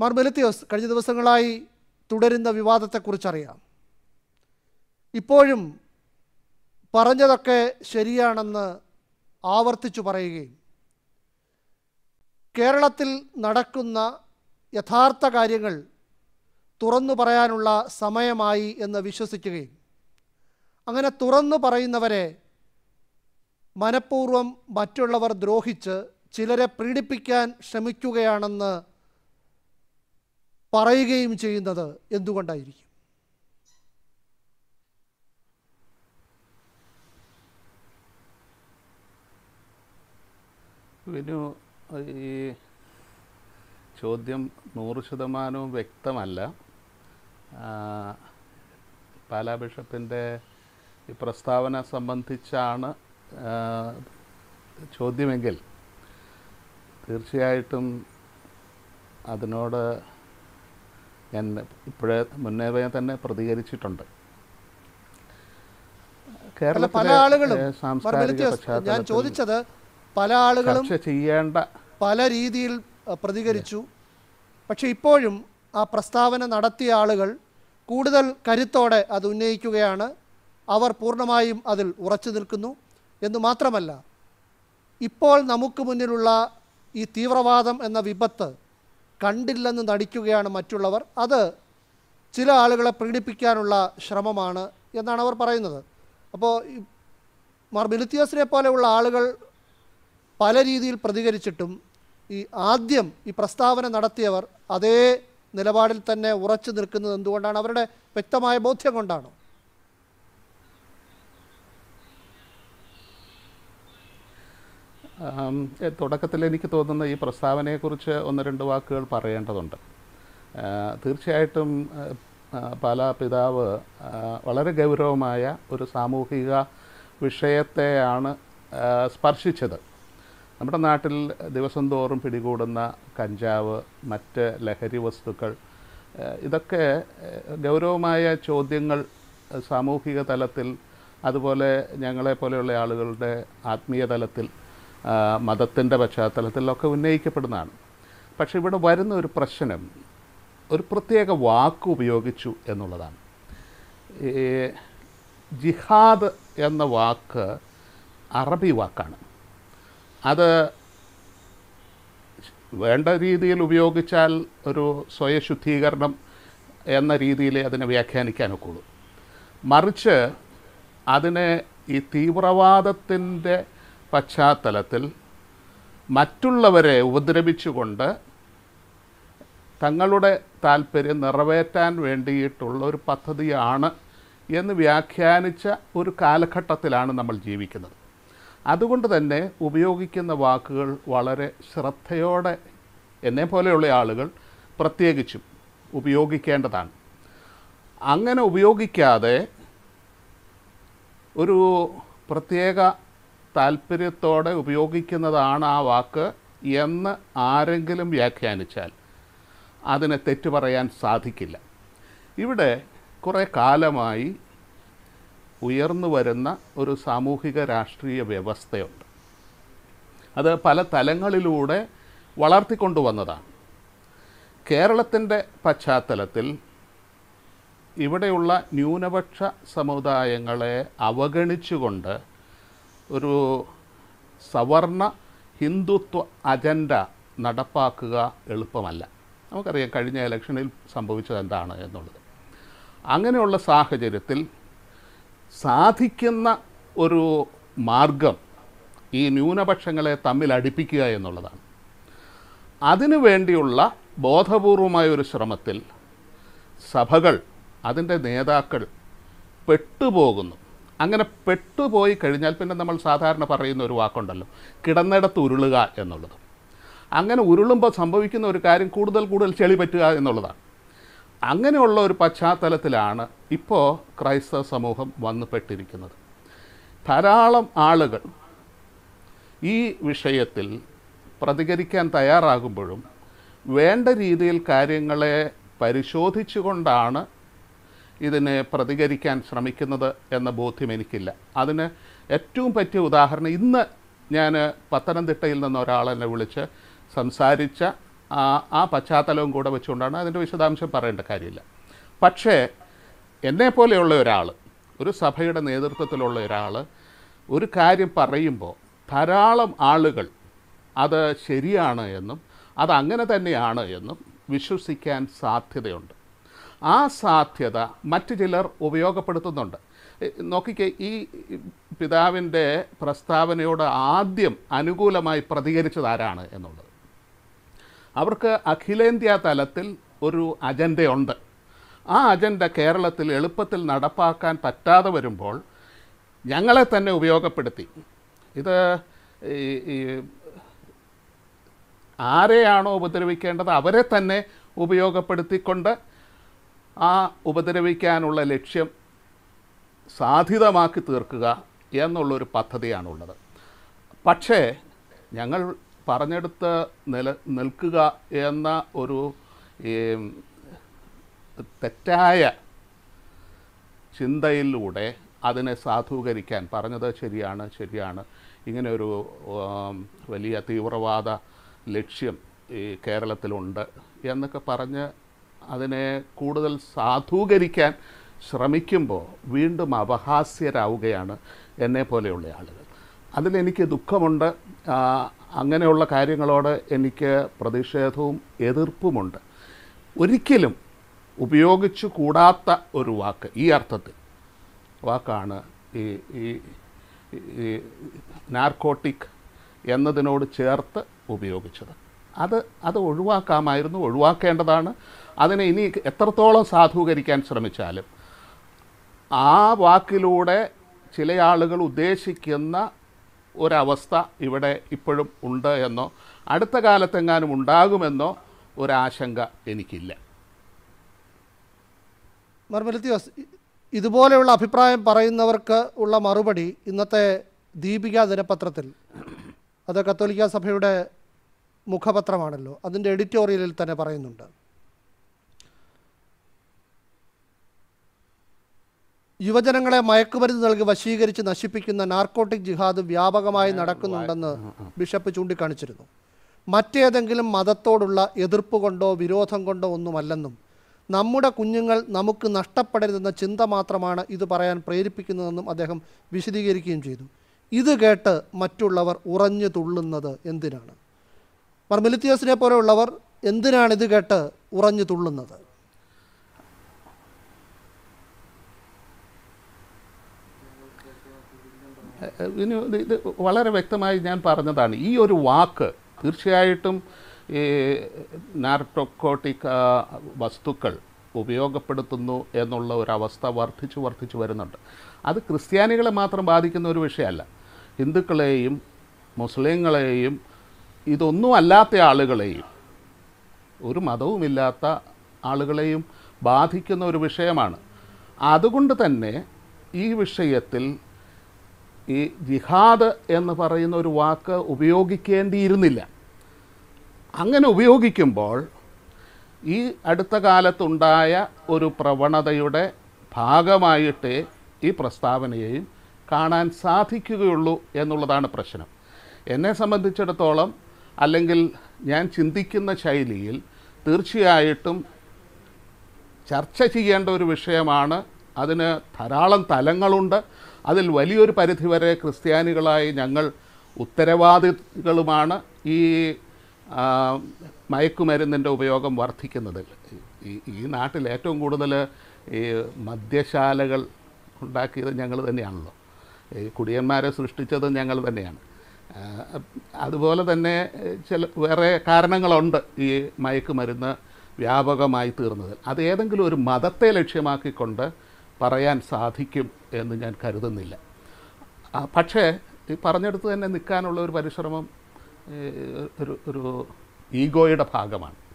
മാർ മെലത്തിയോസ് കഴിഞ്ഞ ദിവസങ്ങളായി തുടരുന്ന വിവാദത്തെക്കുറിച്ചറിയാം ഇപ്പോഴും പറഞ്ഞതൊക്കെ ശരിയാണെന്ന് ആവർത്തിച്ചു പറയുകയും കേരളത്തിൽ നടക്കുന്ന യഥാർത്ഥ കാര്യങ്ങൾ തുറന്നു പറയാനുള്ള സമയമായി എന്ന് വിശ്വസിക്കുകയും അങ്ങനെ തുറന്നു പറയുന്നവരെ മനഃപൂർവ്വം മറ്റുള്ളവർ ദ്രോഹിച്ച് ചിലരെ പീഡിപ്പിക്കാൻ ശ്രമിക്കുകയാണെന്ന് പറയുകയും ചെയ്യുന്നത് എന്തുകൊണ്ടായിരിക്കും വിനു ഈ ചോദ്യം നൂറ് ശതമാനവും വ്യക്തമല്ല പാലാ ബിഷപ്പിൻ്റെ ഈ പ്രസ്താവന സംബന്ധിച്ചാണ് ചോദ്യമെങ്കിൽ തീർച്ചയായിട്ടും അതിനോട് ഞാൻ ഇപ്പോഴേ മുന്നേ തന്നെ പ്രതികരിച്ചിട്ടുണ്ട് കേരളത്തിലെ പല ആളുകളും ഞാൻ ചോദിച്ചത് പല ആളുകളും ചെയ്യേണ്ട പല രീതിയിൽ പ്രതികരിച്ചു പക്ഷെ ഇപ്പോഴും ആ പ്രസ്താവന നടത്തിയ ആളുകൾ കൂടുതൽ കരുത്തോടെ അത് ഉന്നയിക്കുകയാണ് അവർ പൂർണ്ണമായും അതിൽ ഉറച്ചു നിൽക്കുന്നു എന്ന് മാത്രമല്ല ഇപ്പോൾ നമുക്ക് മുന്നിലുള്ള ഈ തീവ്രവാദം എന്ന വിപത്ത് കണ്ടില്ലെന്ന് നടിക്കുകയാണ് മറ്റുള്ളവർ അത് ചില ആളുകളെ പ്രീണിപ്പിക്കാനുള്ള ശ്രമമാണ് എന്നാണ് അവർ പറയുന്നത് അപ്പോൾ മാർ പോലെയുള്ള ആളുകൾ പല രീതിയിൽ പ്രതികരിച്ചിട്ടും ഈ ആദ്യം ഈ പ്രസ്താവന നടത്തിയവർ അതേ നിലപാടിൽ തന്നെ ഉറച്ചു നിൽക്കുന്നത് എന്തുകൊണ്ടാണ് അവരുടെ വ്യക്തമായ ബോധ്യം കൊണ്ടാണോ തുടക്കത്തിൽ എനിക്ക് തോന്നുന്ന ഈ പ്രസ്താവനയെക്കുറിച്ച് ഒന്ന് രണ്ട് വാക്കുകൾ പറയേണ്ടതുണ്ട് തീർച്ചയായിട്ടും പല പിതാവ് വളരെ ഗൗരവമായ ഒരു സാമൂഹിക വിഷയത്തെയാണ് സ്പർശിച്ചത് നമ്മുടെ നാട്ടിൽ ദിവസം തോറും പിടികൂടുന്ന കഞ്ചാവ് മറ്റ് ലഹരി വസ്തുക്കൾ ഇതൊക്കെ ഗൗരവമായ ചോദ്യങ്ങൾ സാമൂഹിക തലത്തിൽ അതുപോലെ ഞങ്ങളെപ്പോലെയുള്ള ആളുകളുടെ ആത്മീയ തലത്തിൽ മതത്തിൻ്റെ പശ്ചാത്തലത്തിലൊക്കെ ഉന്നയിക്കപ്പെടുന്നതാണ് പക്ഷേ ഇവിടെ വരുന്ന ഒരു പ്രശ്നം ഒരു പ്രത്യേക വാക്ക് ഉപയോഗിച്ചു എന്നുള്ളതാണ് ജിഹാദ് എന്ന വാക്ക് അറബി വാക്കാണ് അത് വേണ്ട രീതിയിൽ ഉപയോഗിച്ചാൽ ഒരു സ്വയശുദ്ധീകരണം എന്ന രീതിയിൽ അതിനെ വ്യാഖ്യാനിക്കാനൊക്കുള്ളൂ മറിച്ച് അതിനെ ഈ തീവ്രവാദത്തിൻ്റെ പശ്ചാത്തലത്തിൽ മറ്റുള്ളവരെ ഉപദ്രവിച്ചുകൊണ്ട് തങ്ങളുടെ താല്പര്യം നിറവേറ്റാൻ വേണ്ടിയിട്ടുള്ള ഒരു പദ്ധതിയാണ് എന്ന് വ്യാഖ്യാനിച്ച ഒരു കാലഘട്ടത്തിലാണ് നമ്മൾ ജീവിക്കുന്നത് അതുകൊണ്ട് തന്നെ ഉപയോഗിക്കുന്ന വാക്കുകൾ വളരെ ശ്രദ്ധയോടെ എന്നെ പോലെയുള്ള ആളുകൾ പ്രത്യേകിച്ചും ഉപയോഗിക്കേണ്ടതാണ് അങ്ങനെ ഉപയോഗിക്കാതെ ഒരു പ്രത്യേക താല്പര്യത്തോടെ ഉപയോഗിക്കുന്നതാണ് ആ വാക്ക് എന്ന് ആരെങ്കിലും വ്യാഖ്യാനിച്ചാൽ അതിനെ തെറ്റു പറയാൻ സാധിക്കില്ല ഇവിടെ കുറേ കാലമായി ഉയർന്നു വരുന്ന ഒരു സാമൂഹിക രാഷ്ട്രീയ വ്യവസ്ഥയുണ്ട് അത് പല തലങ്ങളിലൂടെ വളർത്തിക്കൊണ്ടുവന്നതാണ് കേരളത്തിൻ്റെ പശ്ചാത്തലത്തിൽ ഇവിടെയുള്ള ന്യൂനപക്ഷ സമുദായങ്ങളെ അവഗണിച്ചുകൊണ്ട് ഒരു സവർണ ഹിന്ദുത്വ അജണ്ട നടപ്പാക്കുക എളുപ്പമല്ല നമുക്കറിയാം കഴിഞ്ഞ ഇലക്ഷനിൽ സംഭവിച്ചത് എന്താണ് എന്നുള്ളത് അങ്ങനെയുള്ള സാഹചര്യത്തിൽ സാധിക്കുന്ന ഒരു മാർഗം ഈ ന്യൂനപക്ഷങ്ങളെ തമ്മിൽ അടുപ്പിക്കുക എന്നുള്ളതാണ് അതിനു വേണ്ടിയുള്ള ബോധപൂർവമായ ഒരു ശ്രമത്തിൽ സഭകൾ അതിൻ്റെ നേതാക്കൾ പെട്ടുപോകുന്നു അങ്ങനെ പെട്ടുപോയി കഴിഞ്ഞാൽ പിന്നെ നമ്മൾ സാധാരണ പറയുന്ന ഒരു വാക്കുണ്ടല്ലോ കിടന്നിടത്ത് ഉരുളുക എന്നുള്ളത് അങ്ങനെ ഉരുളുമ്പോൾ സംഭവിക്കുന്ന ഒരു കാര്യം കൂടുതൽ കൂടുതൽ ചെളി പറ്റുക എന്നുള്ളതാണ് അങ്ങനെയുള്ള ഒരു പശ്ചാത്തലത്തിലാണ് ഇപ്പോൾ ക്രൈസ്തവ സമൂഹം വന്നുപെട്ടിരിക്കുന്നത് ധാരാളം ആളുകൾ ഈ വിഷയത്തിൽ പ്രതികരിക്കാൻ തയ്യാറാകുമ്പോഴും വേണ്ട രീതിയിൽ കാര്യങ്ങളെ പരിശോധിച്ചുകൊണ്ടാണ് ഇതിനെ പ്രതികരിക്കാൻ ശ്രമിക്കുന്നത് എന്ന ബോധ്യം എനിക്കില്ല അതിന് ഏറ്റവും പറ്റിയ ഉദാഹരണം ഇന്ന് ഞാൻ പത്തനംതിട്ടയിൽ നിന്ന് ഒരാളെന്നെ വിളിച്ച് സംസാരിച്ച ആ പശ്ചാത്തലവും കൂടെ വെച്ചുകൊണ്ടാണ് അതിൻ്റെ വിശദാംശം പറയേണ്ട കാര്യമില്ല പക്ഷേ എന്നെപ്പോലെയുള്ള ഒരാൾ ഒരു സഭയുടെ നേതൃത്വത്തിലുള്ള ഒരാൾ ഒരു കാര്യം പറയുമ്പോൾ ധാരാളം ആളുകൾ അത് ശരിയാണ് എന്നും അത് അങ്ങനെ തന്നെയാണ് എന്നും വിശ്വസിക്കാൻ സാധ്യതയുണ്ട് ആ സാധ്യത മറ്റു ചിലർ ഉപയോഗപ്പെടുത്തുന്നുണ്ട് നോക്കിക്കേ ഈ പിതാവിൻ്റെ പ്രസ്താവനയോട് ആദ്യം അനുകൂലമായി പ്രതികരിച്ചത് ആരാണ് എന്നുള്ളത് അവർക്ക് അഖിലേന്ത്യാ തലത്തിൽ ഒരു അജണ്ടയുണ്ട് ആ അജണ്ട കേരളത്തിൽ എളുപ്പത്തിൽ നടപ്പാക്കാൻ പറ്റാതെ വരുമ്പോൾ ഞങ്ങളെ തന്നെ ഉപയോഗപ്പെടുത്തി ഇത് ഈ ആരെയാണോ ഉപദ്രവിക്കേണ്ടത് അവരെ തന്നെ ഉപയോഗപ്പെടുത്തിക്കൊണ്ട് ആ ഉപദ്രവിക്കാനുള്ള ലക്ഷ്യം സാധ്യതമാക്കി തീർക്കുക എന്നുള്ളൊരു പദ്ധതിയാണുള്ളത് പക്ഷേ ഞങ്ങൾ പറഞ്ഞെടുത്ത് നില നിൽക്കുക എന്ന ഒരു തെറ്റായ ചിന്തയിലൂടെ അതിനെ സാധൂകരിക്കാൻ പറഞ്ഞത് ശരിയാണ് ശരിയാണ് ഇങ്ങനെ ഒരു വലിയ തീവ്രവാദ ലക്ഷ്യം ഈ കേരളത്തിലുണ്ട് എന്നൊക്കെ പറഞ്ഞ് അതിനെ കൂടുതൽ സാധൂകരിക്കാൻ ശ്രമിക്കുമ്പോൾ വീണ്ടും അപഹാസ്യരാവുകയാണ് എന്നെ പോലെയുള്ള ആളുകൾ അതിലെനിക്ക് ദുഃഖമുണ്ട് അങ്ങനെയുള്ള കാര്യങ്ങളോട് എനിക്ക് പ്രതിഷേധവും എതിർപ്പുമുണ്ട് ഒരിക്കലും ഉപയോഗിച്ചു കൂടാത്ത ഒരു വാക്ക് ഈ അർത്ഥത്തിൽ വാക്കാണ് ഈ ഈ നാർക്കോട്ടിക് എന്നതിനോട് ചേർത്ത് ഉപയോഗിച്ചത് അത് അത് ഒഴിവാക്കാമായിരുന്നു ഒഴിവാക്കേണ്ടതാണ് അതിനെ ഇനി എത്രത്തോളം സാധൂകരിക്കാൻ ശ്രമിച്ചാലും ആ വാക്കിലൂടെ ചില ആളുകൾ ഉദ്ദേശിക്കുന്ന ഒരവസ്ഥ ഇവിടെ ഇപ്പോഴും ഉണ്ട് എന്നോ അടുത്ത കാലത്തെങ്ങാനും ഉണ്ടാകുമെന്നോ ഒരാശങ്ക എനിക്കില്ല മർമലത്തിയോസ് ഇതുപോലെയുള്ള അഭിപ്രായം പറയുന്നവർക്ക് ഉള്ള മറുപടി ഇന്നത്തെ ദീപിക ദിനപത്രത്തിൽ അത് കത്തോലിക്ക സഭയുടെ മുഖപത്രമാണല്ലോ അതിൻ്റെ എഡിറ്റോറിയലിൽ തന്നെ പറയുന്നുണ്ട് യുവജനങ്ങളെ മയക്കുമരുന്ന് നൽകി വശീകരിച്ച് നശിപ്പിക്കുന്ന നാർക്കോട്ടിക് ജിഹാദ് വ്യാപകമായി നടക്കുന്നുണ്ടെന്ന് ബിഷപ്പ് ചൂണ്ടിക്കാണിച്ചിരുന്നു മറ്റേതെങ്കിലും മതത്തോടുള്ള എതിർപ്പ് കൊണ്ടോ വിരോധം കൊണ്ടോ ഒന്നുമല്ലെന്നും നമ്മുടെ കുഞ്ഞുങ്ങൾ നമുക്ക് നഷ്ടപ്പെടരുതെന്ന ചിന്ത മാത്രമാണ് ഇത് പറയാൻ പ്രേരിപ്പിക്കുന്നതെന്നും അദ്ദേഹം വിശദീകരിക്കുകയും ചെയ്തു ഇത് കേട്ട് മറ്റുള്ളവർ ഉറഞ്ഞു തുള്ളുന്നത് എന്തിനാണ് മർമിലിത്തിയോസിനെ പോലെയുള്ളവർ എന്തിനാണിത് കേട്ട് ഉറഞ്ഞു തുള്ളുന്നത് ഇത് വളരെ വ്യക്തമായി ഞാൻ പറഞ്ഞതാണ് ഈ ഒരു വാക്ക് തീർച്ചയായിട്ടും ഈ നാർട്ടോക്കോട്ടിക് വസ്തുക്കൾ ഉപയോഗപ്പെടുത്തുന്നു എന്നുള്ള ഒരവസ്ഥ വർദ്ധിച്ചു വർദ്ധിച്ചു വരുന്നുണ്ട് അത് ക്രിസ്ത്യാനികളെ മാത്രം ബാധിക്കുന്ന ഒരു വിഷയമല്ല ഹിന്ദുക്കളെയും മുസ്ലിങ്ങളെയും ഇതൊന്നും അല്ലാത്ത ആളുകളെയും ഒരു മതവുമില്ലാത്ത ആളുകളെയും ബാധിക്കുന്ന ഒരു വിഷയമാണ് അതുകൊണ്ട് തന്നെ ഈ വിഷയത്തിൽ ഈ ജിഹാദ് എന്ന് പറയുന്ന ഒരു വാക്ക് ഉപയോഗിക്കേണ്ടിയിരുന്നില്ല അങ്ങനെ ഉപയോഗിക്കുമ്പോൾ ഈ അടുത്ത കാലത്തുണ്ടായ ഒരു പ്രവണതയുടെ ഭാഗമായിട്ടേ ഈ പ്രസ്താവനയെയും കാണാൻ സാധിക്കുകയുള്ളൂ എന്നുള്ളതാണ് പ്രശ്നം എന്നെ സംബന്ധിച്ചിടത്തോളം അല്ലെങ്കിൽ ഞാൻ ചിന്തിക്കുന്ന ശൈലിയിൽ തീർച്ചയായിട്ടും ചർച്ച ചെയ്യേണ്ട ഒരു വിഷയമാണ് അതിന് ധാരാളം തലങ്ങളുണ്ട് അതിൽ വലിയൊരു പരിധിവരെ ക്രിസ്ത്യാനികളായി ഞങ്ങൾ ഉത്തരവാദികളുമാണ് ഈ മയക്കുമരുന്നിൻ്റെ ഉപയോഗം വർദ്ധിക്കുന്നത് ഈ നാട്ടിൽ ഏറ്റവും കൂടുതൽ ഈ മദ്യശാലകൾ ഉണ്ടാക്കിയത് ഞങ്ങൾ തന്നെയാണല്ലോ ഈ കുടിയന്മാരെ സൃഷ്ടിച്ചത് ഞങ്ങൾ തന്നെയാണ് അതുപോലെ തന്നെ ചില വേറെ കാരണങ്ങളുണ്ട് ഈ മയക്കുമരുന്ന് വ്യാപകമായി തീർന്നതിൽ അത് ഏതെങ്കിലും ഒരു മതത്തെ ലക്ഷ്യമാക്കിക്കൊണ്ട് പറയാൻ സാധിക്കും എന്ന് ഞാൻ കരുതുന്നില്ല പക്ഷേ ഈ പറഞ്ഞെടുത്ത് തന്നെ നിൽക്കാനുള്ള ഒരു പരിശ്രമം ഒരു ഒരു ഈഗോയുടെ ഭാഗമാണ്